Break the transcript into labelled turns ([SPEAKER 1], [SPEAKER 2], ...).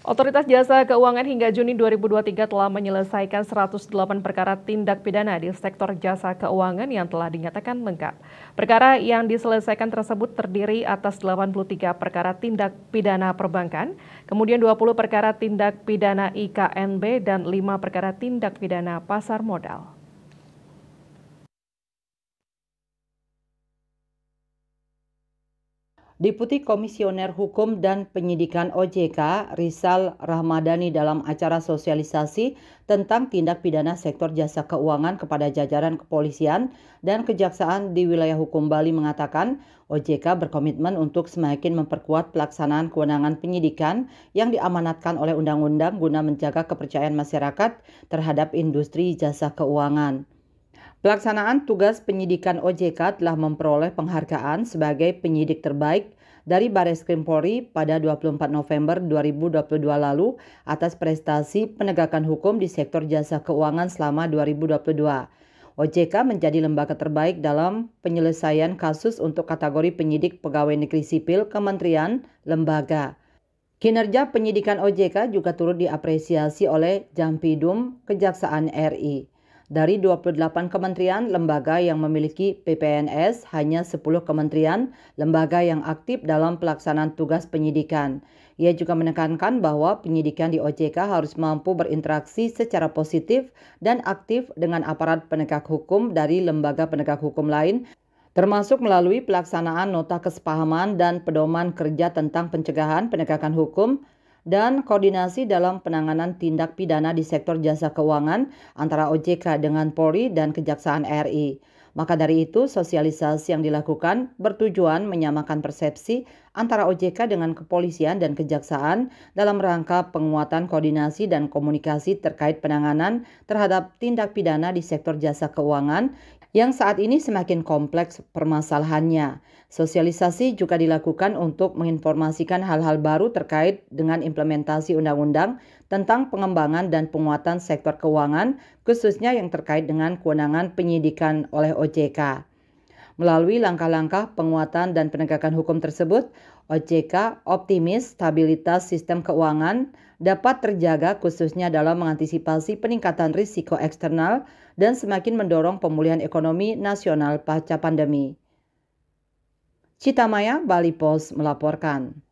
[SPEAKER 1] Otoritas Jasa Keuangan hingga Juni 2023 telah menyelesaikan 108 perkara tindak pidana di sektor jasa keuangan yang telah dinyatakan lengkap. Perkara yang diselesaikan tersebut terdiri atas 83 perkara tindak pidana perbankan, kemudian 20 perkara tindak pidana IKNB dan 5 perkara tindak pidana pasar modal.
[SPEAKER 2] Deputi Komisioner Hukum dan Penyidikan OJK Rizal Rahmadani dalam acara sosialisasi tentang tindak pidana sektor jasa keuangan kepada jajaran kepolisian dan kejaksaan di wilayah hukum Bali mengatakan OJK berkomitmen untuk semakin memperkuat pelaksanaan kewenangan penyidikan yang diamanatkan oleh undang-undang guna menjaga kepercayaan masyarakat terhadap industri jasa keuangan. Pelaksanaan tugas penyidikan OJK telah memperoleh penghargaan sebagai penyidik terbaik dari Baris Krim Polri pada 24 November 2022 lalu atas prestasi penegakan hukum di sektor jasa keuangan selama 2022. OJK menjadi lembaga terbaik dalam penyelesaian kasus untuk kategori penyidik pegawai negeri sipil kementerian lembaga. Kinerja penyidikan OJK juga turut diapresiasi oleh Jampidum Kejaksaan RI. Dari 28 kementerian lembaga yang memiliki PPNS, hanya 10 kementerian lembaga yang aktif dalam pelaksanaan tugas penyidikan. Ia juga menekankan bahwa penyidikan di OJK harus mampu berinteraksi secara positif dan aktif dengan aparat penegak hukum dari lembaga penegak hukum lain termasuk melalui pelaksanaan nota kesepahaman dan pedoman kerja tentang pencegahan penegakan hukum dan koordinasi dalam penanganan tindak pidana di sektor jasa keuangan antara OJK dengan Polri dan Kejaksaan RI. Maka dari itu, sosialisasi yang dilakukan bertujuan menyamakan persepsi antara OJK dengan kepolisian dan kejaksaan dalam rangka penguatan koordinasi dan komunikasi terkait penanganan terhadap tindak pidana di sektor jasa keuangan yang saat ini semakin kompleks permasalahannya. Sosialisasi juga dilakukan untuk menginformasikan hal-hal baru terkait dengan implementasi undang-undang tentang pengembangan dan penguatan sektor keuangan, khususnya yang terkait dengan kewenangan penyidikan oleh OJK. Melalui langkah-langkah penguatan dan penegakan hukum tersebut, OJK optimis stabilitas sistem keuangan dapat terjaga khususnya dalam mengantisipasi peningkatan risiko eksternal dan semakin mendorong pemulihan ekonomi nasional pasca pandemi. Citamaya Bali Post melaporkan.